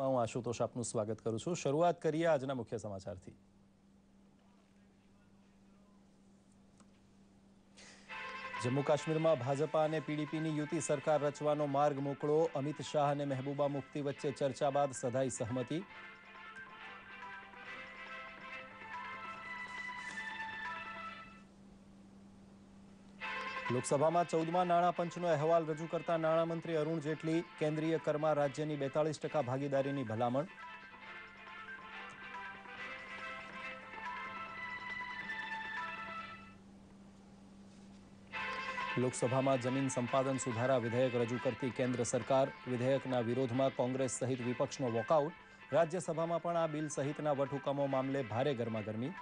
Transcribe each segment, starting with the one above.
ન્યૂઝમાં હું આશુતોષ આપનું સ્વાગત કરું છું શરૂઆત કરીએ આજના મુખ્ય સમાચારથી જમ્મુ કાશ્મીરમાં ભાજપા અને પીડીપીની યુતિ સરકાર રચવાનો માર્ગ મોકળો અમિત શાહ અને મહેબૂબા મુફ્તી વચ્ચે ચર્ચા બાદ સધાઈ સહમતી લોકસભામાં ચૌદમાં નાણાં પંચનો અહેવાલ રજૂ કરતા નાણામંત્રી અરુણ જેટલી કેન્દ્રીય કરમાં રાજ્યની બેતાળીસ ટકા ભાગીદારીની ભલામણ લોકસભામાં જમીન સંપાદન સુધારા વિધેયક રજૂ કરતી કેન્દ્ર સરકાર વિધેયકના વિરોધમાં કોંગ્રેસ સહિત વિપક્ષનો વોકઆઉટ રાજ્યસભામાં પણ આ બિલ સહિતના વટહુકમો મામલે ભારે ગરમાગરમી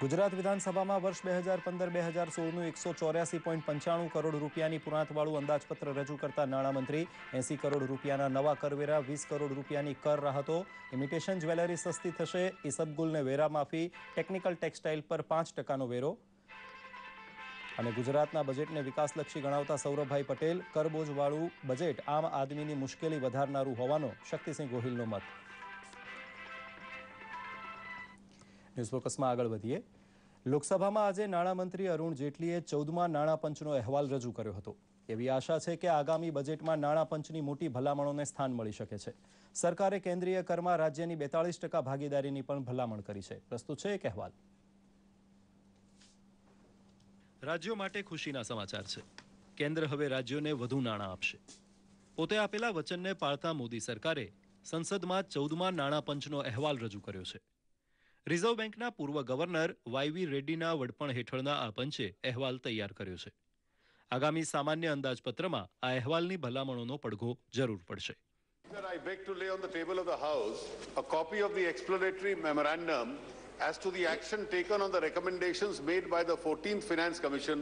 ગુજરાત વિધાનસભામાં વર્ષ બે હજાર પંદર બે હજાર સોળનું એકસો ચોર્યાસી પોઈન્ટ પંચાણું કરોડ રૂપિયાની પુરાંતવાળું અંદાજપત્ર રજૂ કરતા નાણામંત્રી એંસી કરોડ રૂપિયાના નવા કરવેરા વીસ કરોડ રૂપિયાની કર રાહતો ઇમિટેશન જ્વેલરી સસ્તી થશે ઇસબગુલને વેરા માફી ટેકનિકલ ટેક્સટાઇલ પર પાંચ ટકાનો વેરો અને ગુજરાતના બજેટને વિકાસલક્ષી ગણાવતા સૌરભભાઈ પટેલ કરબોજવાળું બજેટ આમ આદમીની મુશ્કેલી વધારનારું હોવાનો શક્તિસિંહ ગોહિલનો મત ન્યૂઝ ફોકસમાં આગળ વધીએ લોકસભામાં આજે નાણામંત્રી અરુણ જેટલીએ ચૌદમાં નાણાપંચનો અહેવાલ રજૂ કર્યો હતો એવી આશા છે કે આગામી બજેટમાં નાણાપંચની મોટી ભલામણોને સ્થાન મળી શકે છે સરકારે કેન્દ્રીય કરમાં રાજ્યની બેતાળીસ ટકા ભાગીદારીની પણ ભલામણ કરી છે પ્રસ્તુત છે એક અહેવાલ રાજ્યો માટે ખુશીના સમાચાર છે કેન્દ્ર હવે રાજ્યોને વધુ નાણાં આપશે પોતે આપેલા વચનને પાળતા મોદી સરકારે સંસદમાં ચૌદમાં નાણાં પંચનો અહેવાલ રજૂ કર્યો છે રિઝર્વ બેંકના પૂર્વ ગવર્નર વાયવી રેડ્ડીના વડપણ હેઠળના આ પંચે અહેવાલ તૈયાર કર્યો છે આગામી સામાન્ય અંદાજપત્રમાં આ અહેવાલની ભલામણોનો પડઘો જરૂર પડશે I beg to lay on the table of the House a copy of the explanatory memorandum as to the action taken on the recommendations made by the 14th Finance Commission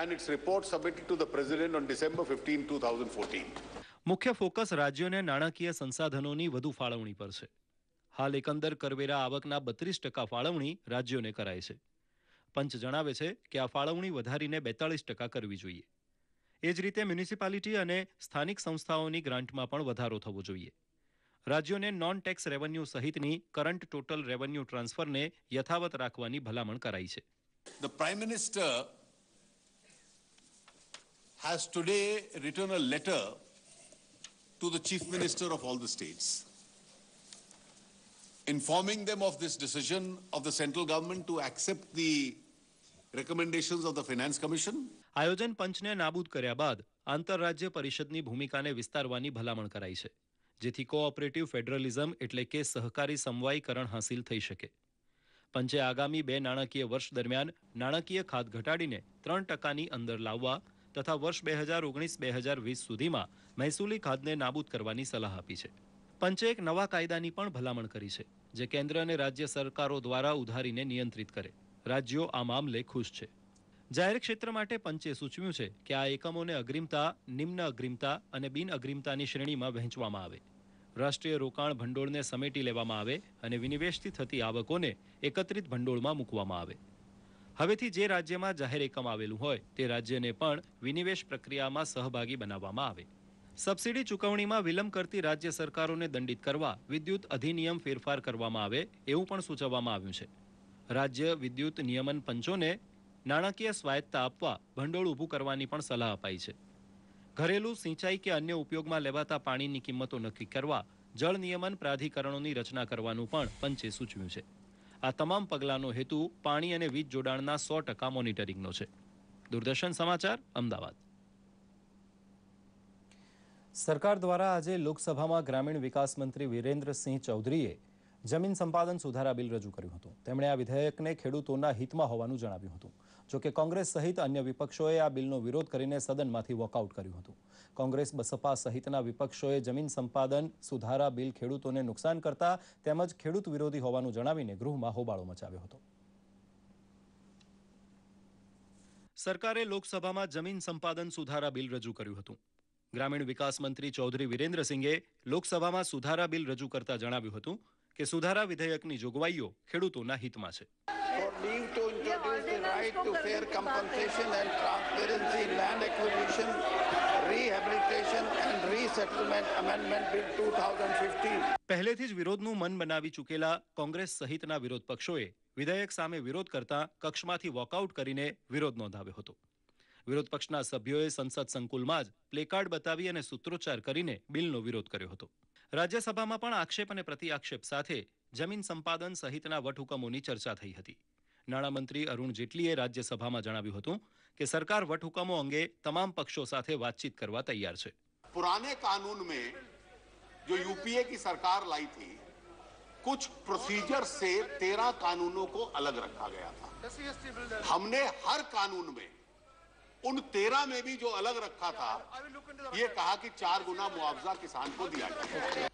and its report submitted to the President on December 15, 2014. મુખ્ય focus રાજ્યોને નાણાકીય સંસાધનોની વધુ ફાળવણી પર છે હાલ એકંદર કરવેરા આવકના બત્રીસ ટકા ફાળવણી રાજ્યોને કરાય છે પંચ જણાવે છે કે આ ફાળવણી વધારીને બેતાળીસ ટકા કરવી જોઈએ એ જ રીતે મ્યુનિસિપાલિટી અને સ્થાનિક સંસ્થાઓની ગ્રાન્ટમાં પણ વધારો થવો જોઈએ રાજ્યોને નોન ટેક્સ રેવન્યુ સહિતની કરંટ ટોટલ રેવન્યુ ટ્રાન્સફરને યથાવત રાખવાની ભલામણ કરાઈ છે the prime minister has today return a letter to the chief minister of all the states informing them of this decision of the central government to accept the recommendations of the finance commission આયોજન પંચને નાબૂદ કર્યા બાદ આંતરરાજ્ય પરિષદની ભૂમિકાને વિસ્તારવાની ભલામણ કરાઈ છે જેથી કોઓપરેટિવ ફેડરલિઝમ એટલે કે સહકારી સમવાયકરણ હાંસિલ થઈ શકે પંચે આગામી બે નાણાકીય વર્ષ દરમિયાન નાણાકીય ખાત ઘટાડીને ત્રણ ટકાની અંદર લાવવા તથા વર્ષ બે હજાર ઓગણીસ બે હજાર વીસ સુધીમાં મહેસૂલી ખાદને નાબૂદ કરવાની સલાહ આપી છે પંચે એક નવા કાયદાની પણ ભલામણ કરી છે જે કેન્દ્ર અને રાજ્ય સરકારો દ્વારા ઉધારીને નિયંત્રિત કરે રાજ્યો આ મામલે ખુશ છે જાહેર ક્ષેત્ર માટે પંચે સૂચવ્યું છે કે આ એકમોને અગ્રિમતા નિમ્ન અગ્રિમતા અને બિન અગ્રિમતાની શ્રેણીમાં વહેંચવામાં આવે રાષ્ટ્રીય રોકાણ ભંડોળને સમેટી લેવામાં આવે અને વિનિવેશથી થતી આવકોને એકત્રિત ભંડોળમાં મૂકવામાં આવે હવેથી જે રાજ્યમાં જાહેર એકમ આવેલું હોય તે રાજ્યને પણ વિનિવેશ પ્રક્રિયામાં સહભાગી બનાવવામાં આવે સબસિડી ચૂકવણીમાં વિલંબ કરતી રાજ્ય સરકારોને દંડિત કરવા વિદ્યુત અધિનિયમ ફેરફાર કરવામાં આવે એવું પણ સૂચવવામાં આવ્યું છે રાજ્ય વિદ્યુત નિયમન પંચોને નાણાકીય સ્વાયત્તતા આપવા ભંડોળ ઊભું કરવાની પણ સલાહ અપાઈ છે ઘરેલું સિંચાઈ કે અન્ય ઉપયોગમાં લેવાતા પાણીની કિંમતો નક્કી કરવા જળ નિયમન પ્રાધિકરણોની રચના કરવાનું પણ પંચે સૂચવ્યું છે આ તમામ પગલાંનો હેતુ પાણી અને વીજ જોડાણના સો ટકા મોનિટરિંગનો છે દૂરદર્શન સમાચાર અમદાવાદ સરકાર દ્વારા આજે લોકસભામાં ગ્રામીણ વિકાસ મંત્રી વિરેન્દ્રસિંહ ચૌધરીએ જમીન સંપાદન સુધારા બિલ રજૂ કર્યું હતું તેમણે આ વિધેયકને ખેડૂતોના હિતમાં હોવાનું જણાવ્યું હતું જોકે કોંગ્રેસ સહિત અન્ય વિપક્ષોએ આ બિલનો વિરોધ કરીને સદનમાંથી વોકઆઉટ કર્યું હતું કોંગ્રેસ બસપા સહિતના વિપક્ષોએ જમીન સંપાદન સુધારા બિલ ખેડૂતોને નુકસાન કરતા તેમજ ખેડૂત વિરોધી હોવાનું જણાવીને ગૃહમાં હોબાળો મચાવ્યો હતો સરકારે લોકસભામાં જમીન સંપાદન સુધારા બિલ રજૂ કર્યું હતું ગ્રામીણ વિકાસ મંત્રી ચૌધરી વિરેન્દ્ર વિરેન્દ્રસિંઘે લોકસભામાં સુધારા બિલ રજૂ કરતા જણાવ્યું હતું કે સુધારા વિધેયકની જોગવાઈઓ ખેડૂતોના હિતમાં છે પહેલેથી જ વિરોધનું મન બનાવી ચૂકેલા કોંગ્રેસ સહિતના વિરોધ પક્ષોએ વિધેયક સામે વિરોધ કરતા કક્ષમાંથી વોકઆઉટ કરીને વિરોધ નોંધાવ્યો હતો વિરોધ પક્ષના સભ્યોએ સંસદ સંકુલમાં જ પ્લેકાર્ડ બતાવી અને સૂત્રોચ્ચાર કરીને બિલનો વિરોધ કર્યો હતો રાજ્યસભામાં પણ આક્ષેપ અને પ્રતિઆક્ષેપ સાથે જમીન સંપાદન સહિતના વટહુકમોની ચર્ચા થઈ હતી નાણામંત્રી અરુણ જેટલીએ રાજ્યસભામાં જણાવ્યું હતું કે સરકાર વટહુકમો અંગે તમામ પક્ષો સાથે વાતચીત કરવા તૈયાર છે पुराने कानून में जो यूपीए की सरकार लाई थी कुछ प्रोसीजर से तेरह कानूनों को अलग रखा गया था हमने हर कानून में उन तेरह में भी जो अलग रखा था ये कहा कि चार गुना मुआवजा किसान को दिया जाए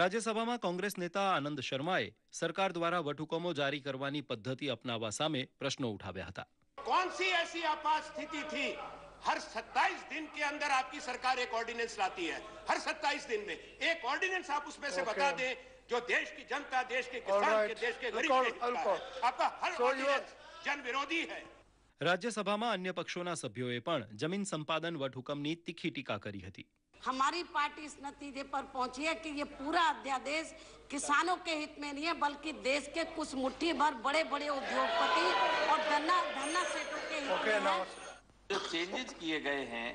રાજ્યસભામાં कांग्रेस नेता आनंद શર્માએ सरकार द्वारा વટહુકમો જારી કરવાની પદ્ધતિ અપનાવવા સામે प्रश्न ઉઠાવ્યા था कौन सी ऐसी आपात स्थिति थी हर 27 दिन के अंदर आपकी सरकार एक ऑर्डिनेंस लाती है हर 27 दिन में एक ऑर्डिनेंस आप उसमें से okay. बता दें जो देश की जनता देश के किसान right. के देश के गरीब आपका हर so जन विरोधी है રાજ્યસભામાં અન્ય પક્ષોના સભ્યોએ પણ જમીન સંપાદન વટહુકમની તીખી ટીકા કરી હતી हमारी पार्टी इस नतीजे पर पहुंची है कि ये पूरा अध्यादेश किसानों के हित में नहीं है बल्कि देश के कुछ मुट्ठी भर बड़े बड़े उद्योगपति और धन्ना धन्ना सेठों के हित okay, में जो चेंजेस किए गए हैं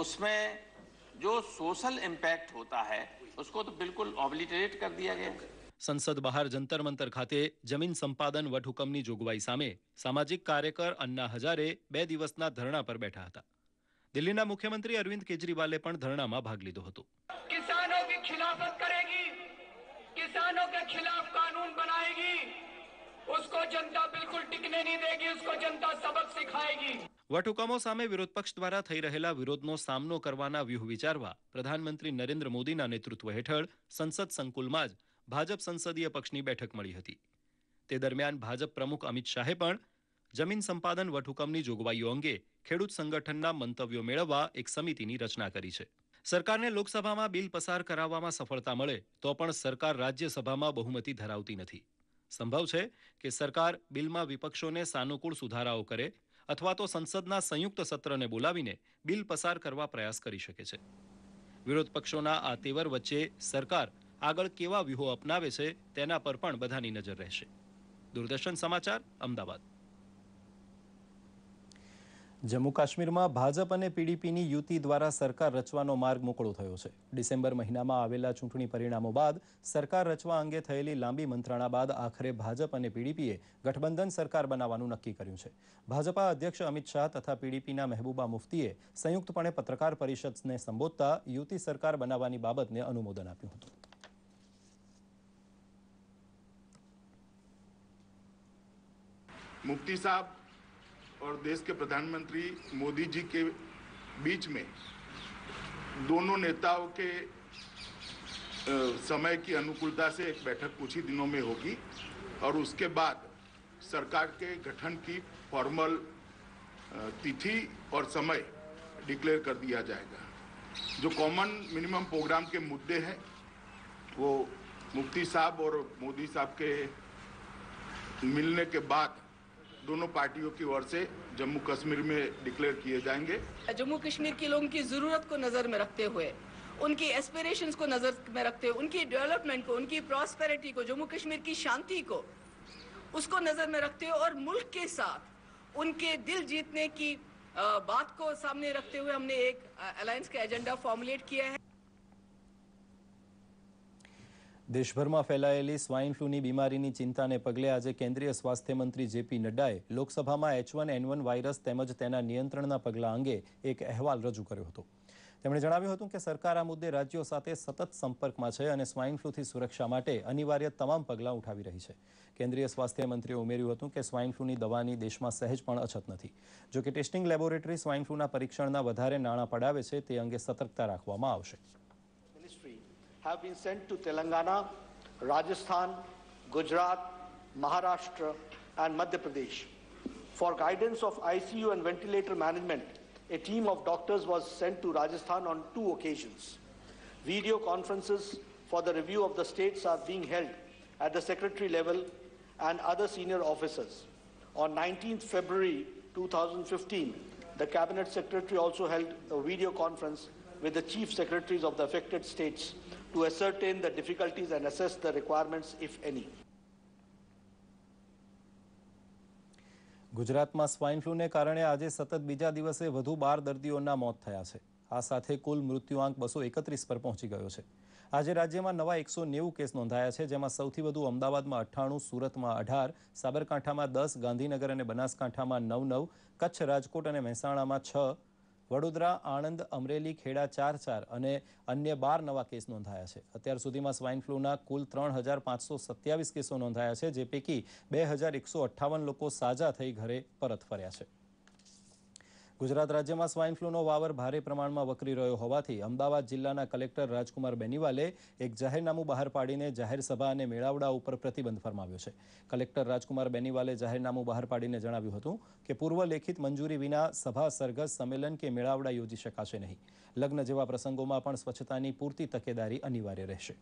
उसमें जो सोशल इम्पैक्ट होता है उसको तो બિલકુલ ઓબ્લિટરેટ કરી દિયા ગયા સંસદ બહાર જંતર મંતર ખાતે જમીન સંપાદન વટહુકમની જોગવાઈ સામે સામાજિક કાર્યકર અન્ના હજારે બે દિવસના ધરણા પર બેઠા હતા દિલ્હીના મુખ્યમંત્રી અરવિંદ કેજરીવાલે પણ ધરણામાં ભાગ લીધો હતો કિસાનો કી ખિલાફત કરેગી કિસાનો કે ખિલાફ કાનૂન બનાએગી उसको जनता बिल्कुल टिकने नहीं देगी उसको जनता सबक सिखाएगी વટહુકમો સામે વિરોધપક્ષ દ્વારા થઈ રહેલા વિરોધનો સામનો કરવાના વ્યૂહ વિચારવા પ્રધાનમંત્રી નરેન્દ્ર મોદીના નેતૃત્વ હેઠળ સંસદ સંકુલમાં જ ભાજપ સંસદીય પક્ષની બેઠક મળી હતી તે દરમિયાન ભાજપ પ્રમુખ અમિત શાહે પણ જમીન સંપાદન વટહુકમની જોગવાઈઓ અંગે ખેડૂત સંગઠનના મંતવ્યો મેળવવા એક સમિતિની રચના કરી છે સરકારને લોકસભામાં બિલ પસાર કરાવવામાં સફળતા મળે તો પણ સરકાર રાજ્યસભામાં બહુમતી ધરાવતી નથી સંભવ છે કે સરકાર બિલમાં વિપક્ષોને સાનુકૂળ સુધારાઓ કરે અથવા તો સંસદના સંયુક્ત સત્રને બોલાવીને બિલ પસાર કરવા પ્રયાસ કરી શકે છે વિરોધ પક્ષોના આ તેવર વચ્ચે સરકાર આગળ કેવા વ્યૂહો અપનાવે છે તેના પર પણ બધાની નજર રહેશે દૂરદર્શન સમાચાર અમદાવાદ જમ્મુ કાશ્મીરમાં ભાજપ અને પીડીપીની યુતિ દ્વારા સરકાર રચવાનો માર્ગ મોકળો થયો છે ડિસેમ્બર મહિનામાં આવેલા ચૂંટણી પરિણામો બાદ સરકાર રચવા અંગે થયેલી લાંબી મંત્રણા બાદ આખરે ભાજપ અને પીડીપીએ ગઠબંધન સરકાર બનાવવાનું નક્કી કર્યું છે ભાજપા અધ્યક્ષ અમિત શાહ તથા પીડીપીના મહેબૂબા મુફ્તીએ સંયુક્તપણે પત્રકાર પરિષદને સંબોધતા યુતિ સરકાર બનાવવાની બાબતને અનુમોદન આપ્યું હતું મુફ્તી સાહેબ और देश के प्रधानमंत्री मोदी जी के बीच में दोनों नेताओं के समय की अनुकूलता से एक बैठक कुछ ही दिनों में होगी और उसके बाद सरकार के गठन की फॉर्मल तिथि और समय डिक्लेयर कर दिया जाएगा जो कॉमन मिनिमम प्रोग्राम के मुद्दे हैं वो मुफ्ती साहब और मोदी साहब के मिलने के बाद दोनों पार्टियों की ओर से जम्मू कश्मीर में डिक्लेयर किए जाएंगे जम्मू कश्मीर के लोगों की जरूरत को नजर में रखते हुए उनकी एस्पिरेशन को नजर में रखते हुए उनकी डेवलपमेंट को उनकी प्रॉस्पेरिटी को जम्मू कश्मीर की शांति को उसको नजर में रखते हुए और मुल्क के साथ उनके दिल जीतने की बात को सामने रखते हुए हमने एक अलायंस का एजेंडा फॉर्मुलेट किया है દેશભરમાં ફેલાયેલી સ્વાઇન ફ્લૂની બીમારીની ચિંતાને પગલે આજે કેન્દ્રીય સ્વાસ્થ્ય મંત્રી જેપી નડ્ડાએ લોકસભામાં H one N one virus તેમજ તેના નિયંત્રણના પગલાં અંગે એક અહેવાલ રજૂ કર્યો હતો તેમણે જણાવ્યું હતું કે સરકાર આ મુદ્દે રાજ્યો સાથે સતત સંપર્કમાં છે અને સ્વાઇન ફ્લૂથી સુરક્ષા માટે અનિવાર્ય તમામ પગલાં ઉઠાવી રહી છે કેન્દ્રીય સ્વાસ્થ્ય મંત્રીએ ઉમેર્યું હતું કે સ્વાઇન ફ્લૂની દવાની દેશમાં સહેજ પણ અછત નથી જો કે ટેસ્ટિંગ લેબોરેટરી સ્વાઇન ફ્લૂના પરીક્ષણના વધારે નાણાં પડાવે છે તે અંગે સતર્કતા રાખવામાં આવશે have been sent to Telangana, Rajasthan, Gujarat, Maharashtra, and Madhya Pradesh. For guidance of ICU and ventilator management, a team of doctors was sent to Rajasthan on two occasions. Video conferences for the review of the states are being held at the secretary level and other senior officers. On 19th February 2015, the cabinet secretary also held a video conference with the chief secretaries of the affected states to ascertain the difficulties and assess the requirements, if any. ગુજરાતમાં swine ફ્લૂને કારણે આજે સતત બીજા દિવસે વધુ બાર દર્દીઓના મોત થયા છે આ સાથે કુલ મૃત્યુઆંક બસો એકત્રીસ પર પહોંચી ગયો છે આજે રાજ્યમાં નવા એકસો નેવું કેસ નોંધાયા છે જેમાં સૌથી વધુ અમદાવાદમાં અઠ્ઠાણું સુરતમાં અઢાર સાબરકાંઠામાં દસ ગાંધીનગર અને બનાસકાંઠામાં નવ નવ કચ્છ રાજકોટ અને મહેસાણામાં છ વડોદરા આણંદ અમરેલી ખેડા ચાર ચાર અને અન્ય બાર નવા કેસ નોંધાયા છે અત્યાર સુધીમાં સ્વાઇન ફ્લૂના કુલ ત્રણ હજાર પાંચસો સત્યાવીસ કેસો નોંધાયા છે જે પૈકી બે હજાર એકસો અઠ્ઠાવન લોકો સાજા થઈ ઘરે પરત ફર્યા છે ગુજરાત રાજ્યમાં સ્વાઇન ફ્લૂનો વાવર ભારે પ્રમાણમાં વકરી રહ્યો હોવાથી અમદાવાદ જિલ્લાના કલેક્ટર રાજકુમાર બેનીવાલે એક જાહેરનામું બહાર પાડીને જાહેરસભા અને મેળાવડા ઉપર પ્રતિબંધ ફરમાવ્યો છે કલેક્ટર રાજકુમાર બેનીવાલે જાહેરનામું બહાર પાડીને જણાવ્યું હતું કે પૂર્વ લેખિત મંજૂરી વિના સભા સરઘસ સંમેલન કે મેળાવડા યોજી શકાશે નહીં લગ્ન જેવા પ્રસંગોમાં પણ સ્વચ્છતાની પૂરતી તકેદારી અનિવાર્ય રહેશે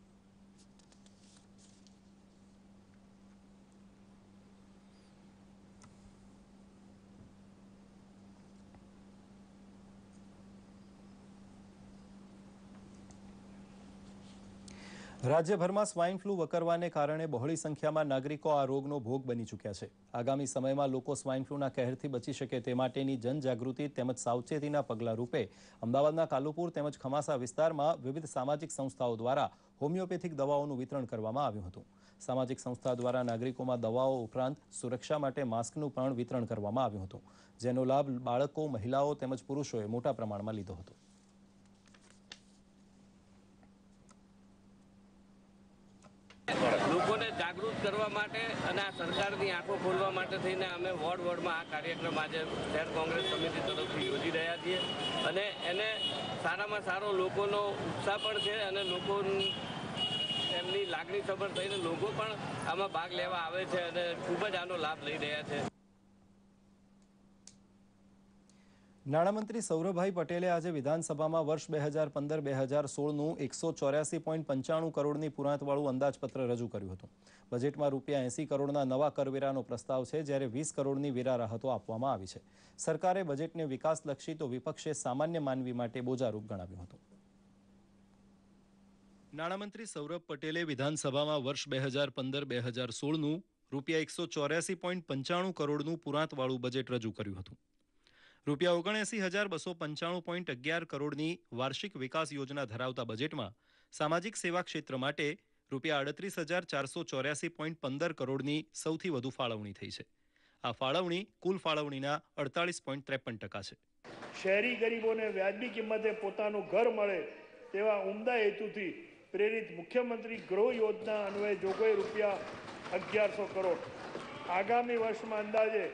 રાજ્યભરમાં સ્વાઇન ફ્લુ વકરવાને કારણે બહોળી સંખ્યામાં નાગરિકો આ રોગનો ભોગ બની ચૂક્યા છે આગામી સમયમાં લોકો સ્વાઇન ફ્લુના કહેરથી બચી શકે તે માટેની જનજાગૃતિ તેમજ સાવચેતીના પગલા રૂપે અમદાવાદના કાલુપુર તેમજ ખમાસા વિસ્તારમાં વિવિધ સામાજિક સંસ્થાઓ દ્વારા હોમિયોપેથિક દવાઓનું વિતરણ કરવામાં આવ્યું હતું સામાજિક સંસ્થા દ્વારા નાગરિકોમાં દવાઓ ઉપરાંત સુરક્ષા માટે માસ્કનું પણ વિતરણ કરવામાં આવ્યું હતું જેનો લાભ બાળકો મહિલાઓ તેમજ પુરુષોએ મોટા પ્રમાણમાં લીધો હતો લોકોને જાગૃત કરવા માટે અને આ સરકારની આંખો ખોલવા માટે થઈને અમે વોર્ડ વોર્ડમાં આ કાર્યક્રમ આજે શહેર કોંગ્રેસ સમિતિ તરફથી યોજી રહ્યા છીએ અને એને સારામાં સારો લોકોનો ઉત્સાહ પણ છે અને લોકો એમની લાગણી સભર થઈને લોકો પણ આમાં ભાગ લેવા આવે છે અને ખૂબ જ આનો લાભ લઈ રહ્યા છે નાણામંત્રી સૌરભભાઈ પટેલે આજે વિધાનસભામાં વર્ષ બે હજાર પંદર બે હજાર સોળનું એકસો ચોર્યાસી પોઈન્ટ પંચાણું કરોડની પુરાંતવાળું અંદાજપત્ર રજૂ કર્યું હતું બજેટમાં રૂપિયા એંસી કરોડના નવા કરવેરાનો પ્રસ્તાવ છે જ્યારે વીસ કરોડની વેરા રાહતો આપવામાં આવી છે સરકારે બજેટને વિકાસલક્ષી તો વિપક્ષે સામાન્ય માનવી માટે બોજારૂપ ગણાવ્યું હતું નાણામંત્રી સૌરભ પટેલે વિધાનસભામાં વર્ષ બે હજાર પંદર બે હજાર સોળનું રૂપિયા એકસો ચોર્યાસી પોઈન્ટ પંચાણું કરોડનું પુરાંતવાળું બજેટ રજૂ કર્યું હતું રૂપિયા ઓગણએસી હજાર બસો પંચાણું પોઈન્ટ અગિયાર કરોડની વાર્ષિક વિકાસ યોજના ધરાવતા બજેટમાં સામાજિક સેવા ક્ષેત્ર માટે રૂપિયા અડત્રીસ હજાર ચારસો ચોર્યાસી પોઈન્ટ પંદર કરોડની સૌથી વધુ ફાળવણી થઈ છે આ ફાળવણી કુલ ફાળવણીના અડતાલીસ પોઈન્ટ ત્રેપન ટકા છે શહેરી ગરીબોને વ્યાજબી કિંમતે પોતાનું ઘર મળે તેવા ઉમદા હેતુથી પ્રેરિત મુખ્યમંત્રી ગૃહ યોજના અન્વયે જોગવાઈ રૂપિયા અગિયારસો કરોડ આગામી વર્ષમાં અંદાજે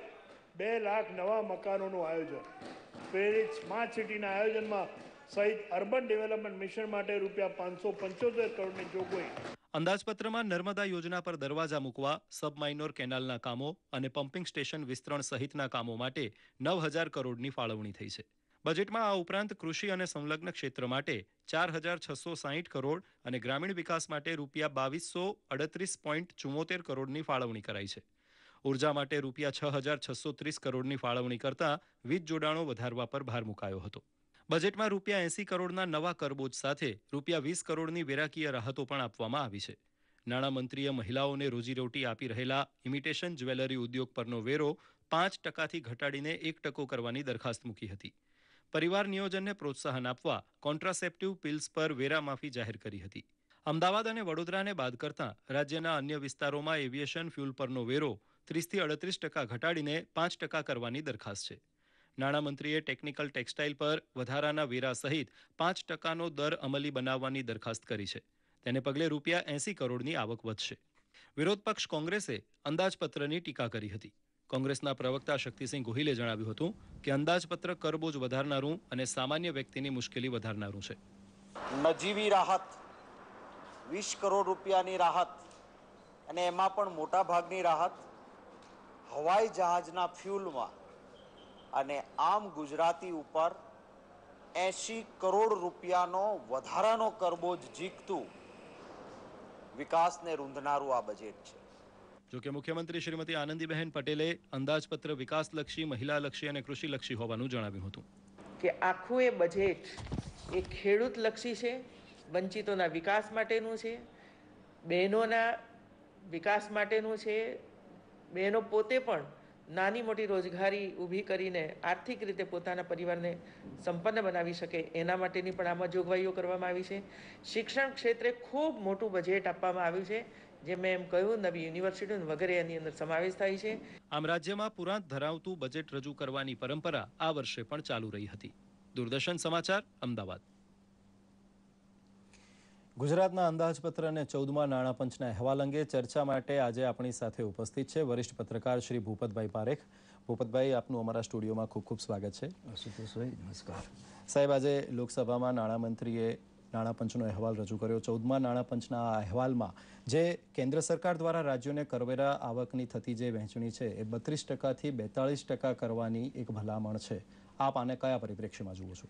બે લાખ નવા મકાનોનું આયોજન પ્રેરિત સ્માર્ટ સિટીના આયોજનમાં સહિત અર્બન ડેવલપમેન્ટ મિશન માટે રૂપિયા પાંચસો પંચોતેર કરોડની જોગવાઈ અંદાજપત્રમાં નર્મદા યોજના પર દરવાજા મૂકવા સબમાઇનોર કેનાલના કામો અને પમ્પિંગ સ્ટેશન વિસ્તરણ સહિતના કામો માટે નવ હજાર કરોડની ફાળવણી થઈ છે બજેટમાં આ ઉપરાંત કૃષિ અને સંલગ્ન ક્ષેત્ર માટે ચાર હજાર છસો સાહીઠ કરોડ અને ગ્રામીણ વિકાસ માટે રૂપિયા બાવીસો અડત્રીસ પોઈન્ટ ચુમ્મોતેર કરોડની ફાળવણી કરાઈ છે ઉર્જા માટે રૂપિયા છ હજાર છસો ત્રીસ કરોડની ફાળવણી કરતા વીજ જોડાણો વધારવા પર ભાર મુકાયો હતો બજેટમાં રૂપિયા એંસી કરોડના નવા કરબોજ સાથે રૂપિયા વીસ કરોડની વેરાકીય રાહતો પણ આપવામાં આવી છે નાણામંત્રીએ મહિલાઓને રોજીરોટી આપી રહેલા ઇમિટેશન જ્વેલરી ઉદ્યોગ પરનો વેરો પાંચ ટકાથી ઘટાડીને એક ટકો કરવાની દરખાસ્ત મૂકી હતી પરિવાર નિયોજનને પ્રોત્સાહન આપવા કોન્ટ્રાસેપ્ટિવ પિલ્સ પર વેરા માફી જાહેર કરી હતી અમદાવાદ અને વડોદરાને બાદ કરતાં રાજ્યના અન્ય વિસ્તારોમાં એવિએશન ફ્યુલ પરનો વેરો ત્રીસથી અડત્રીસ ટકા ઘટાડીને પાંચ ટકા કરવાની દરખાસ્ત છે નાણામંત્રીએ ટેકનિકલ ટેક્સટાઇલ પર વધારાના વેરા સહિત પાંચ ટકાનો દર અમલી બનાવવાની દરખાસ્ત કરી છે તેને પગલે રૂપિયા એંસી કરોડની આવક વધશે વિરોધ પક્ષ કોંગ્રેસે અંદાજપત્રની ટીકા કરી હતી કોંગ્રેસના પ્રવક્તા શક્તિસિંહ ગોહિલે જણાવ્યું હતું કે અંદાજપત્ર કરબોજ વધારનારું અને સામાન્ય વ્યક્તિની મુશ્કેલી વધારનારું છે નજીવી રાહત વીસ કરોડ રૂપિયાની રાહત અને એમાં પણ મોટા ભાગની રાહત હવાઈ જહાજના ફ્યુલમાં અને આમ ગુજરાતી ઉપર એંશી કરોડ રૂપિયાનો વધારાનો કરબોજ જીકતું વિકાસને રૂંધનારું આ બજેટ છે જોકે મુખ્યમંત્રી શ્રીમતી આનંદીબહેન પટેલે અંદાજપત્ર વિકાસલક્ષી મહિલાલક્ષી અને કૃષિલક્ષી હોવાનું જણાવ્યું હતું કે આખું એ બજેટ એ ખેડૂતલક્ષી છે વંચિતોના વિકાસ માટેનું છે બહેનોના વિકાસ માટેનું છે બહેનો પોતે પણ નાની મોટી રોજગારી ઊભી કરીને આર્થિક રીતે પોતાના પરિવારને સંપન્ન બનાવી શકે એના માટેની પણ આમાં જોગવાઈઓ કરવામાં આવી છે શિક્ષણ ક્ષેત્રે ખૂબ મોટું બજેટ આપવામાં આવ્યું છે જે મેં એમ કહ્યું નવી યુનિવર્સિટી વગેરે એની અંદર સમાવેશ થાય છે આમ રાજ્યમાં પુરાંત ધરાવતું બજેટ રજૂ કરવાની પરંપરા આ વર્ષે પણ ચાલુ રહી હતી દૂરદર્શન સમાચાર અમદાવાદ ગુજરાતના અંદાજપત્ર અને ચૌદમાં નાણાપંચના અહેવાલ અંગે ચર્ચા માટે આજે આપણી સાથે ઉપસ્થિત છે વરિષ્ઠ પત્રકાર શ્રી ભૂપતભાઈ પારેખ ભૂપતભાઈ આપનું અમારા સ્ટુડિયોમાં ખૂબ ખૂબ સ્વાગત છે આશુતોષભાઈ નમસ્કાર સાહેબ આજે લોકસભામાં નાણામંત્રીએ નાણાપંચનો અહેવાલ રજૂ કર્યો ચૌદમાં નાણાપંચના આ અહેવાલમાં જે કેન્દ્ર સરકાર દ્વારા રાજ્યોને કરવેરા આવકની થતી જે વહેંચણી છે એ બત્રીસ ટકાથી બેતાળીસ ટકા કરવાની એક ભલામણ છે આપ આને કયા પરિપ્રેક્ષ્યમાં જુઓ છો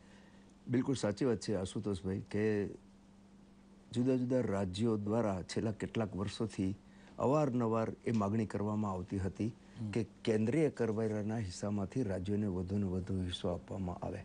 બિલકુલ સાચી વાત છે આશુતોષભાઈ કે જુદા જુદા રાજ્યો દ્વારા છેલ્લા કેટલાક વર્ષોથી અવારનવાર એ માગણી કરવામાં આવતી હતી કે કેન્દ્રીય કરવેરાના હિસ્સામાંથી રાજ્યોને વધુને વધુ હિસ્સો આપવામાં આવે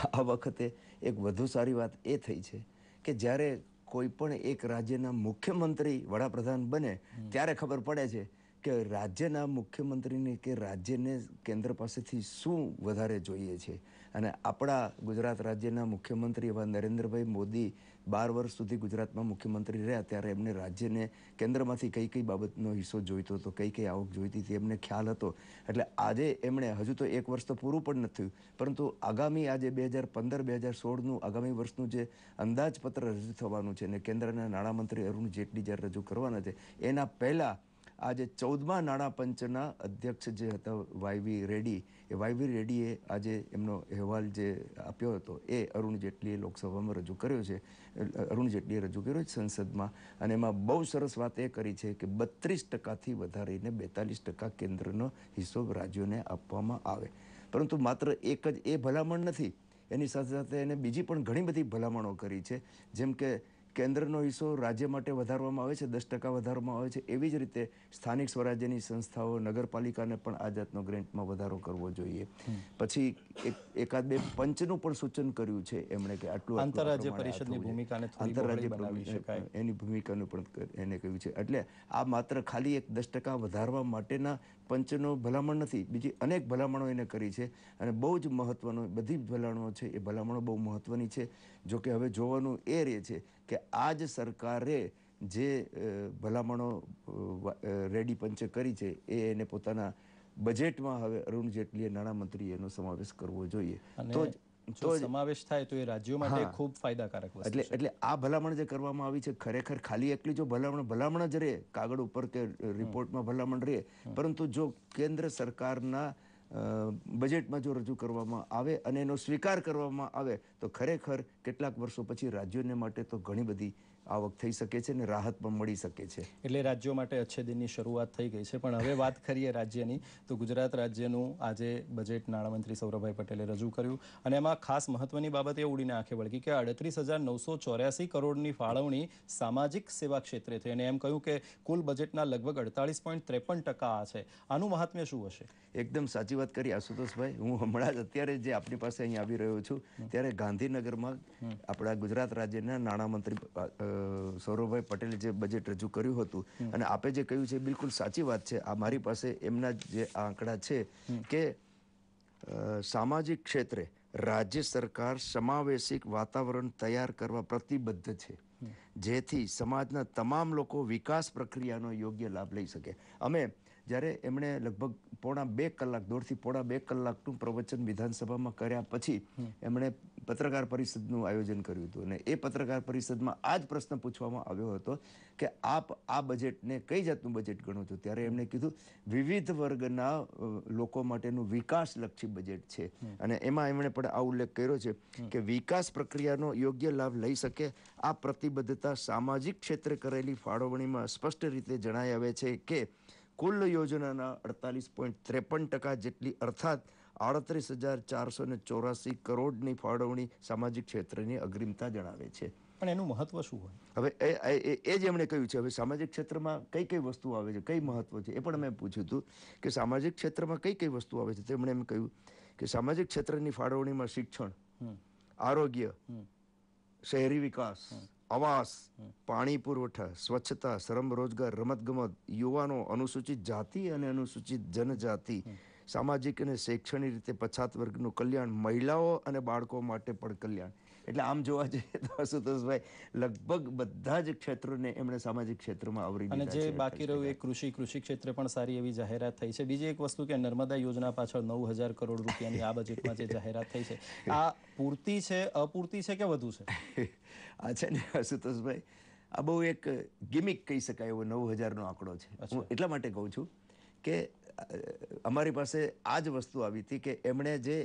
આ વખતે એક વધુ સારી વાત એ થઈ છે કે જ્યારે કોઈ પણ એક રાજ્યના મુખ્યમંત્રી વડાપ્રધાન બને ત્યારે ખબર પડે છે કે રાજ્યના મુખ્યમંત્રીને કે રાજ્યને કેન્દ્ર પાસેથી શું વધારે જોઈએ છે અને આપણા ગુજરાત રાજ્યના મુખ્યમંત્રી એવા નરેન્દ્રભાઈ મોદી બાર વર્ષ સુધી ગુજરાતમાં મુખ્યમંત્રી રહ્યા ત્યારે એમને રાજ્યને કેન્દ્રમાંથી કઈ કઈ બાબતનો હિસ્સો જોઈતો હતો કઈ કઈ આવક જોઈતી હતી એમને ખ્યાલ હતો એટલે આજે એમણે હજુ તો એક વર્ષ તો પૂરું પણ નથી થયું પરંતુ આગામી આજે બે હજાર પંદર બે હજાર સોળનું આગામી વર્ષનું જે અંદાજપત્ર રજૂ થવાનું છે અને કેન્દ્રના નાણામંત્રી અરુણ જેટલી જ્યારે રજૂ કરવાના છે એના પહેલાં આજે ચૌદમા નાણાં પંચના અધ્યક્ષ જે હતા વાયવી રેડ્ડી એ વાયવી રેડ્ડીએ આજે એમનો અહેવાલ જે આપ્યો હતો એ અરુણ જેટલીએ લોકસભામાં રજૂ કર્યો છે અરુણ જેટલીએ રજૂ કર્યો છે સંસદમાં અને એમાં બહુ સરસ વાત એ કરી છે કે બત્રીસ ટકાથી વધારીને બેતાલીસ ટકા કેન્દ્રનો હિસ્સો રાજ્યોને આપવામાં આવે પરંતુ માત્ર એક જ એ ભલામણ નથી એની સાથે સાથે એને બીજી પણ ઘણી બધી ભલામણો કરી છે જેમ કે કેન્દ્રનો હિસ્સો રાજ્ય માટે વધારવામાં આવે છે દસ ટકા વધારવામાં આવે છે એવી જ રીતે સ્થાનિક સ્વરાજ્યની સંસ્થાઓ નગરપાલિકાને પણ આ જાતનો ગ્રેન્ટમાં વધારો કરવો જોઈએ પછી એકાદ બે પંચનું પણ સૂચન કર્યું છે એમણે કે આટલું આંતરરાજ્ય પરિષદની ભૂમિકાને આંતરરાજ્ય એની ભૂમિકાનું પણ એને કહ્યું છે એટલે આ માત્ર ખાલી એક દસ ટકા વધારવા માટેના પંચનો ભલામણ નથી બીજી અનેક ભલામણો એને કરી છે અને બહુ જ મહત્વનો બધી જ ભલામણો છે એ ભલામણો બહુ મહત્વની છે જોકે હવે જોવાનું એ રહે છે કે આ જ સરકારે જે ભલામણો રેડી પંચે કરી છે એ એને પોતાના બજેટમાં હવે અરુણ જેટલીએ નાણામંત્રીએ એનો સમાવેશ કરવો જોઈએ તો જ સમાવેશ થાય તો એ રાજ્યો માટે ખૂબ ફાયદાકારક એટલે એટલે આ ભલામણ જે કરવામાં આવી છે ખરેખર ખાલી એકલી જો ભલામણ ભલામણ જ રહે કાગળ ઉપર કે રિપોર્ટમાં ભલામણ રહે પરંતુ જો કેન્દ્ર સરકારના બજેટમાં જો રજૂ કરવામાં આવે અને એનો સ્વીકાર કરવામાં આવે તો ખરેખર કેટલાક વર્ષો પછી રાજ્યોને માટે તો ઘણી બધી આવક થઈ શકે છે અને રાહત પણ મળી શકે છે એટલે રાજ્યો માટે અચ્છેદિનની શરૂઆત થઈ ગઈ છે પણ હવે વાત કરીએ રાજ્યની તો ગુજરાત રાજ્યનું આજે બજેટ નાણામંત્રી સૌરભભાઈ પટેલે રજૂ કર્યું અને એમાં ખાસ મહત્વની બાબત એ ઉડીને આંખે વળગી કે અડત્રીસ હજાર નવસો ચોર્યાસી કરોડની ફાળવણી સામાજિક સેવા ક્ષેત્રે થઈ અને એમ કહ્યું કે કુલ બજેટના લગભગ અડતાળીસ પોઈન્ટ ત્રેપન ટકા છે આનું મહાત્મ્ય શું હશે એકદમ સાચી વાત કરી આશુતોષભાઈ હું હમણાં જ અત્યારે જે આપણી પાસે અહીં આવી રહ્યો છું ત્યારે ગાંધીનગરમાં આપણા ગુજરાત રાજ્યના નાણામંત્રી સૌરભભાઈ પટેલે જે બજેટ રજૂ કર્યું હતું અને આપે જે કહ્યું છે બિલકુલ સાચી વાત છે આ મારી પાસે એમના જે આંકડા છે કે સામાજિક ક્ષેત્રે રાજ્ય સરકાર સમાવેશિક વાતાવરણ તૈયાર કરવા પ્રતિબદ્ધ છે જેથી સમાજના તમામ લોકો વિકાસ પ્રક્રિયાનો યોગ્ય લાભ લઈ શકે અમે જ્યારે એમણે લગભગ પોણા બે કલાક દોઢથી પોણા બે કલાકનું પ્રવચન વિધાનસભામાં કર્યા પછી એમણે પત્રકાર પરિષદનું આયોજન કર્યું હતું અને એ પત્રકાર પરિષદમાં આ જ પ્રશ્ન પૂછવામાં આવ્યો હતો કે આપ આ બજેટને કઈ જાતનું બજેટ ગણો છો ત્યારે એમણે કીધું વિવિધ વર્ગના લોકો માટેનું વિકાસલક્ષી બજેટ છે અને એમાં એમણે પણ આ ઉલ્લેખ કર્યો છે કે વિકાસ પ્રક્રિયાનો યોગ્ય લાભ લઈ શકે આ પ્રતિબદ્ધતા સામાજિક ક્ષેત્રે કરેલી ફાળવણીમાં સ્પષ્ટ રીતે જણાય આવે છે કે કુલ યોજનાના અડતાલીસ પોઈન્ટ ત્રેપન ટકા જેટલી અર્થાત આડત્રીસ હજાર ચારસો ને ચોરાસી કરોડની ફાળવણી સામાજિક ક્ષેત્રની અગ્રિમતા જણાવે છે પણ એનું મહત્વ શું હોય હવે એ જ એમણે કહ્યું છે હવે સામાજિક ક્ષેત્રમાં કઈ કઈ વસ્તુ આવે છે કઈ મહત્વ છે એ પણ મેં પૂછ્યું હતું કે સામાજિક ક્ષેત્રમાં કઈ કઈ વસ્તુ આવે છે તેમણે એમ કહ્યું કે સામાજિક ક્ષેત્રની ફાળવણીમાં શિક્ષણ આરોગ્ય શહેરી વિકાસ આવાસ પાણી પુરવઠા સ્વચ્છતા શ્રમ રોજગાર રમતગમત યુવાનો અનુસૂચિત જાતિ અને અનુસૂચિત જનજાતિ સામાજિક અને શૈક્ષણિક રીતે પછાત વર્ગનું કલ્યાણ મહિલાઓ અને બાળકો માટે પણ કલ્યાણ એટલે આમ જોવા જઈએ તો આશુતોષભાઈ લગભગ બધા જ ક્ષેત્રોને એમણે સામાજિક ક્ષેત્રમાં આવરી અને જે બાકી રહ્યું એ કૃષિ કૃષિ ક્ષેત્રે પણ સારી એવી જાહેરાત થઈ છે બીજી એક વસ્તુ કે નર્મદા યોજના પાછળ નવ હજાર કરોડ રૂપિયાની આ બજેટમાં જે જાહેરાત થઈ છે આ પૂરતી છે અપૂરતી છે કે વધુ છે આ છે ને આશુતોષભાઈ આ બહુ એક ગિમિક કહી શકાય એવો નવ હજારનો આંકડો છે હું એટલા માટે કહું છું કે અમારી પાસે આ જ વસ્તુ આવી હતી કે એમણે જે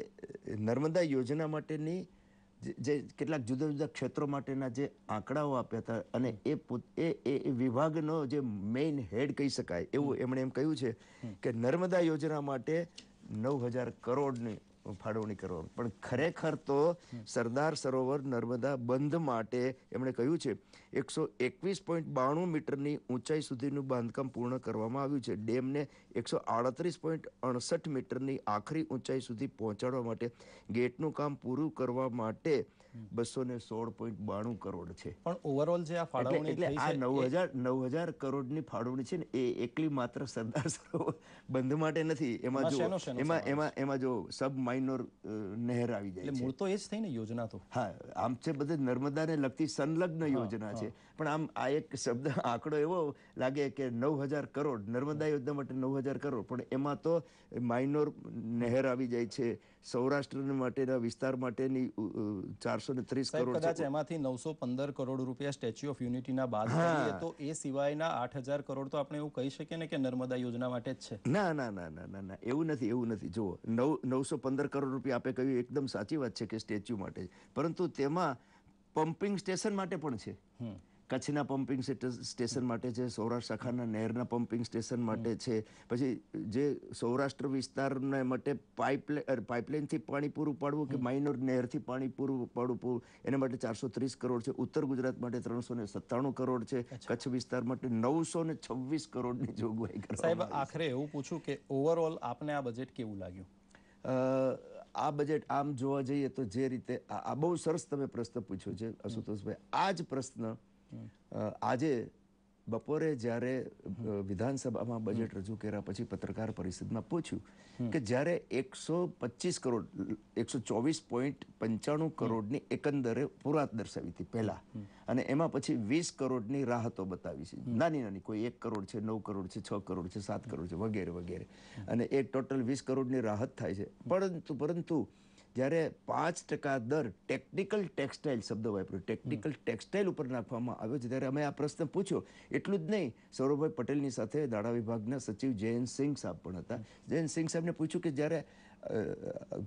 નર્મદા યોજના માટેની જે કેટલાક જુદા જુદા ક્ષેત્રો માટેના જે આંકડાઓ આપ્યા હતા અને એ એ એ વિભાગનો જે મેઇન હેડ કહી શકાય એવું એમણે એમ કહ્યું છે કે નર્મદા યોજના માટે નવ હજાર કરોડની ફાળવણી કરવામાં પણ ખરેખર તો સરદાર સરોવર નર્મદા બંધ માટે એમણે કહ્યું છે એકસો એકવીસ પોઈન્ટ બાણું મીટરની ઊંચાઈ સુધીનું બાંધકામ પૂર્ણ કરવામાં આવ્યું છે ડેમને એકસો આડત્રીસ પોઈન્ટ અડસઠ મીટરની આખરી ઊંચાઈ સુધી પહોંચાડવા માટે ગેટનું કામ પૂરું કરવા માટે બસો ને સોળ પોઈન્ટ બાણું કરોડ છે પણ ઓવરઓલ જે આ ફાળવણી એટલે આ નવ હજાર નવ હજાર કરોડની ફાળવણી છે ને એ એકલી માત્ર સરદાર સરોવર બંધ માટે નથી એમાં જો એમાં એમાં એમાં જો સબ માઇનોર નહેર આવી જાય મૂળ તો એ જ થઈ ને યોજના તો હા આમ છે બધે નર્મદાને લગતી સંલગ્ન યોજના છે પણ આમ આ એક શબ્દ આંકડો એવો લાગે કે નવ હજાર કરોડ નર્મદા યોજના માટે નવ હજાર કરોડ પણ એમાં તો માઇનોર નહેર આવી જાય છે સૌરાષ્ટ્ર માટેના વિસ્તાર માટેની ચારસો ને ત્રીસ કરોડ કદાચ એમાંથી નવસો પંદર કરોડ રૂપિયા સ્ટેચ્યુ ઓફ યુનિટીના બાદ તો એ સિવાયના આઠ હજાર કરોડ તો આપણે એવું કહી શકીએ ને કે નર્મદા યોજના માટે જ છે ના ના ના ના ના ના એવું નથી એવું નથી જુઓ નવ નવસો પંદર કરોડ રૂપિયા આપે કહ્યું એકદમ સાચી વાત છે કે સ્ટેચ્યુ માટે પરંતુ તેમાં પમ્પિંગ સ્ટેશન માટે પણ છે હમ કચ્છના પમ્પિંગ સ્ટેશન માટે છે સૌરાષ્ટ્ર શાખાના નહેરના પમ્પિંગ સ્ટેશન માટે છે પછી જે સૌરાષ્ટ્ર વિસ્તારને માટે પાઇપલાઇન પાઇપલાઇનથી પાણી પૂરું પાડવું કે માઇનોર નહેરથી પાણી પૂરું પાડવું પૂરું એના માટે ચારસો ત્રીસ કરોડ છે ઉત્તર ગુજરાત માટે ત્રણસો ને સત્તાણું કરોડ છે કચ્છ વિસ્તાર માટે નવસો ને છવ્વીસ કરોડની જોગવાઈ કરી સાહેબ આખરે એવું પૂછું કે ઓવરઓલ આપને આ બજેટ કેવું લાગ્યું આ બજેટ આમ જોવા જઈએ તો જે રીતે આ બહુ સરસ તમે પ્રશ્ન પૂછ્યો છે આશુતોષભાઈ આ જ પ્રશ્ન આજે બપોરે જ્યારે વિધાનસભામાં બજેટ રજૂ કર્યા પછી પત્રકાર પરિષદમાં પૂછ્યું કે જ્યારે એકસો પચીસ કરોડ એકસો ચોવીસ પોઈન્ટ પંચાણું કરોડની એકંદરે પુરાત દર્શાવી હતી પહેલાં અને એમાં પછી વીસ કરોડની રાહતો બતાવી છે નાની નાની કોઈ એક કરોડ છે નવ કરોડ છે છ કરોડ છે સાત કરોડ છે વગેરે વગેરે અને એ ટોટલ વીસ કરોડની રાહત થાય છે પરંતુ પરંતુ જ્યારે પાંચ ટકા દર ટેકનિકલ ટેક્સટાઇલ શબ્દ વાપર્યો ટેકનિકલ ટેક્સટાઇલ ઉપર નાખવામાં આવ્યો છે ત્યારે અમે આ પ્રશ્ન પૂછ્યો એટલું જ નહીં સૌરભભાઈ પટેલની સાથે દાણા વિભાગના સચિવ જયંત સિંહ સાહેબ પણ હતા જયંત સિંહ સાહેબને પૂછ્યું કે જ્યારે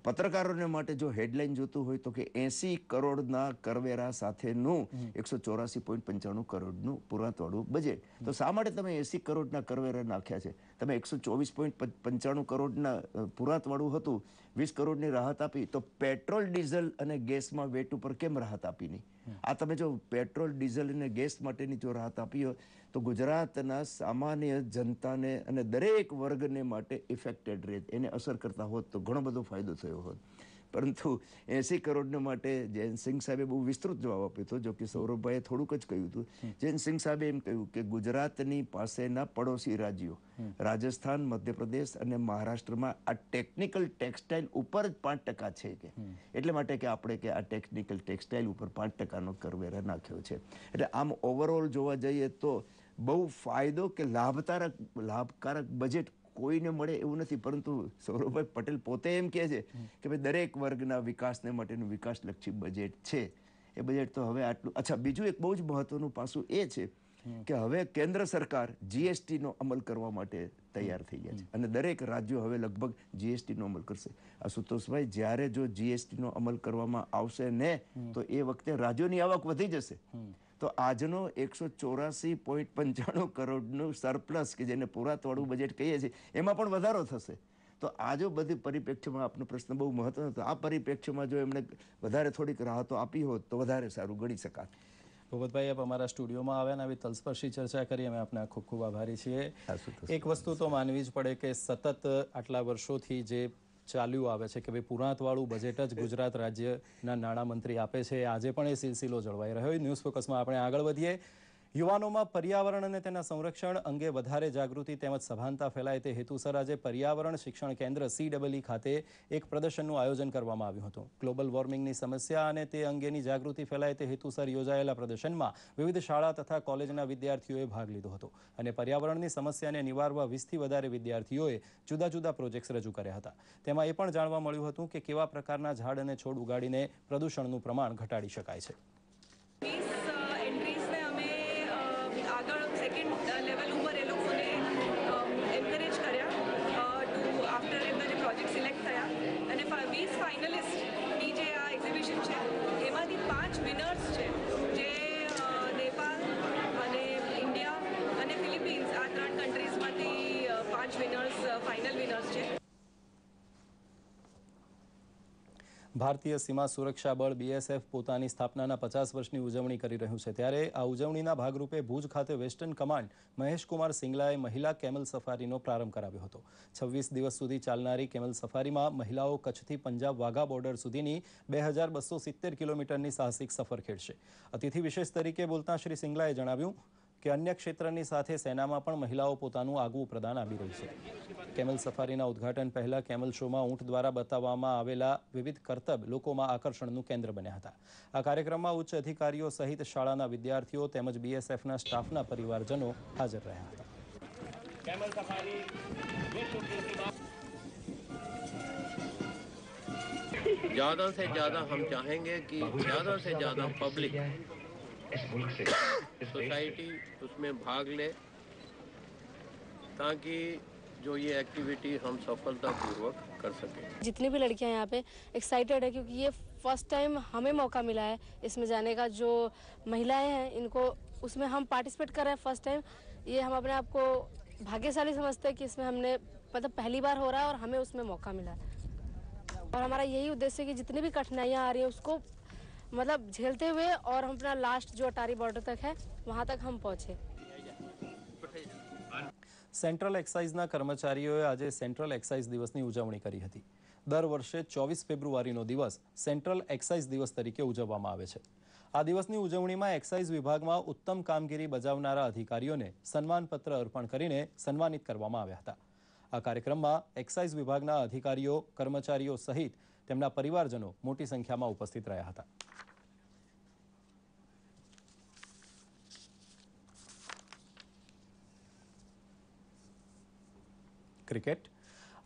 પત્રકારોને માટે જો હેડલાઇન જોતું હોય તો કે એસી કરોડના કરવેરા સાથેનું એકસો ચોરાસી પોઈન્ટ પંચાણું કરોડનું પુરાતવાળું બજેટ તો શા માટે તમે એસી કરોડના કરવેરા નાખ્યા છે તમે એકસો ચોવીસ પોઈન્ટ પંચાણું કરોડના પુરાતવાળું હતું વીસ કરોડની રાહત આપી તો પેટ્રોલ ડીઝલ અને ગેસમાં વેટ ઉપર કેમ રાહત આપી નહીં આ તમે જો પેટ્રોલ ડીઝલ અને ગેસ માટેની જો રાહત આપી હોય તો ગુજરાતના સામાન્ય જનતાને અને દરેક વર્ગને માટે ઇફેક્ટેડ રહે એને અસર કરતા હોત તો ઘણો બધો ફાયદો થયો હોત પરંતુ એંસી કરોડને માટે જયંતસિંહ સાહેબે બહુ વિસ્તૃત જવાબ આપ્યો હતો જો સૌરભભાઈએ થોડુંક જ કહ્યું હતું જયંતસિંહ સાહેબે એમ કહ્યું કે ગુજરાતની પાસેના પડોશી રાજ્યો રાજસ્થાન મધ્યપ્રદેશ અને મહારાષ્ટ્રમાં આ ટેકનિકલ ટેક્સટાઇલ ઉપર જ પાંચ ટકા છે કે એટલે માટે કે આપણે કે આ ટેકનિકલ ટેક્સટાઇલ ઉપર પાંચ ટકાનો કરવેરા નાખ્યો છે એટલે આમ ઓવરઓલ જોવા જઈએ તો બહુ ફાયદો કે લાભકારક લાભકારક બજેટ કોઈને મળે એવું નથી પરંતુ સૌરભભાઈ પટેલ પોતે એમ કહે છે કે ભાઈ દરેક વર્ગના વિકાસને માટેનું વિકાસલક્ષી બજેટ છે એ બજેટ તો હવે આટલું અચ્છા બીજું એક બહુ જ મહત્વનું પાસું એ છે કે હવે કેન્દ્ર સરકાર જીએસટીનો અમલ કરવા માટે તૈયાર થઈ ગયા છે અને દરેક રાજ્યો હવે લગભગ જીએસટીનો અમલ કરશે આશુતોષભાઈ જ્યારે જો જીએસટીનો અમલ કરવામાં આવશે ને તો એ વખતે રાજ્યોની આવક વધી જશે તો આજનો એકસો ચોરાસી પોઈન્ટ પંચાણું કરોડનું સરપ્લસ કે જેને પૂરાતવાળું બજેટ કહીએ છીએ એમાં પણ વધારો થશે તો આજે બધી પરિપ્રેક્ષ્યમાં આપનો પ્રશ્ન બહુ મહત્વનો હતો આ પરિપ્રેક્ષ્યમાં જો એમણે વધારે થોડીક રાહતો આપી હોત તો વધારે સારું ગણી શકાય ભગવતભાઈ આપ અમારા સ્ટુડિયોમાં આવ્યા અને આવી તલસ્પર્શી ચર્ચા કરી અમે આપના ખૂબ ખૂબ આભારી છીએ એક વસ્તુ તો માનવી જ પડે કે સતત આટલા વર્ષોથી જે ચાલ્યું આવે છે કે ભાઈ પુરાંતવાળું બજેટ જ ગુજરાત રાજ્યના નાણામંત્રી આપે છે આજે પણ એ સિલસિલો જળવાઈ રહ્યો ન્યૂઝ ફોકસમાં આપણે આગળ વધીએ યુવાનોમાં પર્યાવરણ અને તેના સંરક્ષણ અંગે વધારે જાગૃતિ તેમજ સભાનતા ફેલાય તે હેતુસર આજે પર્યાવરણ શિક્ષણ કેન્દ્ર સીડબલઈ e ખાતે એક પ્રદર્શનનું આયોજન કરવામાં આવ્યું હતું ગ્લોબલ વોર્મિંગની સમસ્યા અને તે અંગેની જાગૃતિ ફેલાય તે હેતુસર યોજાયેલા પ્રદર્શનમાં વિવિધ શાળા તથા કોલેજના વિદ્યાર્થીઓએ ભાગ લીધો હતો અને પર્યાવરણની સમસ્યાને નિવારવા વીસથી વધારે વિદ્યાર્થીઓએ જુદા જુદા પ્રોજેક્ટ્સ રજૂ કર્યા હતા તેમાં એ પણ જાણવા મળ્યું હતું કે કેવા પ્રકારના ઝાડ અને છોડ ઉગાડીને પ્રદૂષણનું પ્રમાણ ઘટાડી શકાય છે ભારતીય સીમા સુરક્ષા બળ બીએસએફ પોતાની સ્થાપનાના પચાસ વર્ષની ઉજવણી કરી રહ્યું છે ત્યારે આ ઉજવણીના ભાગરૂપે ભુજ ખાતે વેસ્ટર્ન કમાન્ડ મહેશકુમાર સિંગલાએ મહિલા કેમલ સફારીનો પ્રારંભ કરાવ્યો હતો છવ્વીસ દિવસ સુધી ચાલનારી કેમલ સફારીમાં મહિલાઓ કચ્છથી પંજાબ વાઘા બોર્ડર સુધીની બે હજાર બસો સિત્તેર કિલોમીટરની સાહસિક સફર ખેડશે અતિથિ વિશેષ તરીકે બોલતા શ્રી સિંગલાએ જણાવ્યું કે અન્ય ક્ષેત્રની સાથે સેનામાં પણ મહિલાઓ પોતાનું આગવું પ્રદાન આપી રહી છે કેમલ સફારીના ઉદ્ઘાટન પહેલા કેમલ શોમાં ઊંટ દ્વારા બતાવવામાં આવેલા વિવિધ કરતબ લોકોમાં આકર્ષણનું કેન્દ્ર બન્યા હતા આ કાર્યક્રમમાં ઉચ્ચ અધિકારીઓ સહિત શાળાના વિદ્યાર્થીઓ તેમજ બીએસએફના સ્ટાફના પરિવારજનો હાજર રહ્યા હતા ज़्यादा से ज़्यादा हम चाहेंगे कि ज़्यादा से ज़्यादा पब्लिक इस मुल्क से सोसाइटी उसमें भाग ले ताकि जो ये एक्टिविटी हम सफलतापूर्वक कर सकें जितनी भी लड़कियां यहाँ पे एक्साइटेड है क्योंकि ये फर्स्ट टाइम हमें मौका मिला है इसमें जाने का जो महिलाएं हैं इनको उसमें हम पार्टिसिपेट कर रहे हैं फर्स्ट टाइम ये हम अपने आप को भाग्यशाली समझते हैं कि इसमें हमने मतलब पहली बार हो रहा है और हमें उसमें मौका मिला है और हमारा यही उद्देश्य है कि जितनी भी कठिनाइयाँ आ रही हैं उसको मतलब झेलते हुए और हम अपना लास्ट जो अटारी बॉर्डर तक है वहाँ तक हम पहुँचे સેન્ટ્રલ એક્સાઇઝના કર્મચારીઓએ આજે સેન્ટ્રલ એક્સાઇઝ દિવસની ઉજવણી કરી હતી દર વર્ષે ચોવીસ ફેબ્રુઆરીનો દિવસ સેન્ટ્રલ એક્સાઇઝ દિવસ તરીકે ઉજવવામાં આવે છે આ દિવસની ઉજવણીમાં એક્સાઇઝ વિભાગમાં ઉત્તમ કામગીરી બજાવનારા અધિકારીઓને સન્માનપત્ર અર્પણ કરીને સન્માનિત કરવામાં આવ્યા હતા આ કાર્યક્રમમાં એક્સાઇઝ વિભાગના અધિકારીઓ કર્મચારીઓ સહિત તેમના પરિવારજનો મોટી સંખ્યામાં ઉપસ્થિત રહ્યા હતા ક્રિકેટ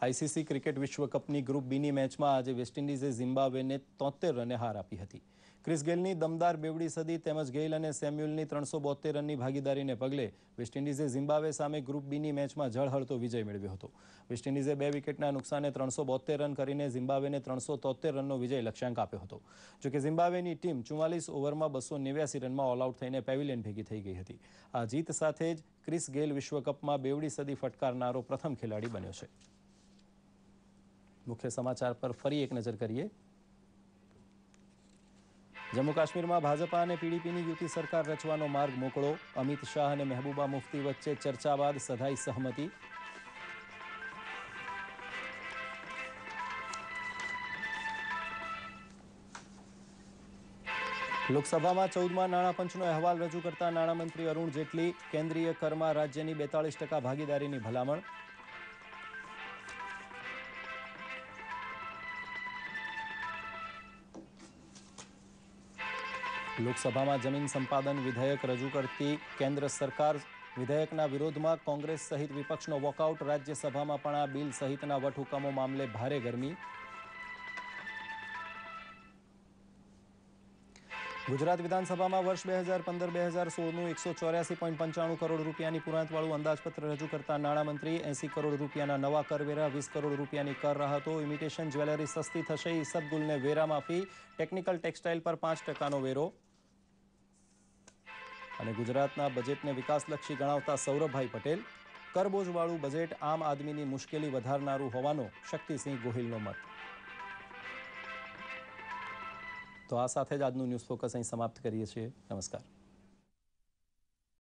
આઈસીસી ક્રિકેટ વિશ્વકપની ગ્રુપ બીની મેચમાં આજે વેસ્ટ ઇન્ડિઝે ઝિમ્બાબ્વેને તોતેર રને હાર આપી હતી ક્રિસ ગેલની દમદાર બેવડી સદી તેમજ ગેલ અને સેમ્યુલની ત્રણસો બોતેર રનની ભાગીદારીને પગલે વેસ્ટ ઇન્ડિઝે ઝિમ્બાબ્વે સામે ગ્રુપ બીની મેચમાં ઝળહળતો વિજય મેળવ્યો હતો વેસ્ટ ઇન્ડિઝે બે વિકેટના નુકસાને ત્રણસો બોતેર રન કરીને ઝિમ્બાબ્વેને ત્રણસો તોતેર રનનો વિજય લક્ષ્યાંક આપ્યો હતો જો કે ઝિમ્બાબ્વેની ટીમ ચુમ્માલીસ ઓવરમાં બસો નેવ્યાસી રનમાં ઓલઆઉટ થઈને પેવિલિયન ભેગી થઈ ગઈ હતી આ જીત સાથે જ ક્રિસ ગેલ વિશ્વકપમાં બેવડી સદી ફટકારનારો પ્રથમ ખેલાડી બન્યો છે મુખ્ય સમાચાર પર ફરી એક નજર કરીએ જમ્મુ કાશ્મીરમાં ભાજપા અને પીડીપીની યુતિ સરકાર રચવાનો માર્ગ મોકળો અમિત શાહ અને મહેબૂબા મુફ્તી વચ્ચે ચર્ચા બાદ સધાઈ સહમતી લોકસભામાં ચૌદમાં નાણાપંચનો અહેવાલ રજૂ કરતા નાણામંત્રી અરુણ જેટલી કેન્દ્રીય કરમાં રાજ્યની બેતાળીસ ટકા ભાગીદારીની ભલામણ લોકસભામાં જમીન સંપાદન વિધેયક રજૂ કરતી કેન્દ્ર સરકાર વિધેયકના વિરોધમાં કોંગ્રેસ સહિત વિપક્ષનો વોકઆઉટ રાજ્યસભામાં પણ આ બિલ સહિતના વટહુકમો મામલે ભારે ગરમી ગુજરાત વિધાનસભામાં વર્ષ બે હજાર પંદર બે હજાર સોળનું એકસો ચોર્યાસી પોઈન્ટ પંચાણું કરોડ રૂપિયાની પુરાંતવાળું અંદાજપત્ર રજૂ કરતા નાણામંત્રી એસી કરોડ રૂપિયાના નવા કરવેરા વીસ કરોડ રૂપિયાની કર રાહતો ઇમિટેશન જ્વેલરી સસ્તી થશે ઇસબગુલને વેરા માફી ટેકનિકલ ટેક્સટાઇલ પર પાંચ ટકાનો વેરો અને ગુજરાતના બજેટને વિકાસલક્ષી ગણાવતા સૌરભભાઈ પટેલ કરબોજવાળું બજેટ આમ આદમીની મુશ્કેલી વધારનારું હોવાનો શક્તિસિંહ ગોહિલનો મત તો આ સાથે જ આજનું ન્યૂઝ ફોકસ અહીં સમાપ્ત કરીએ છીએ નમસ્કાર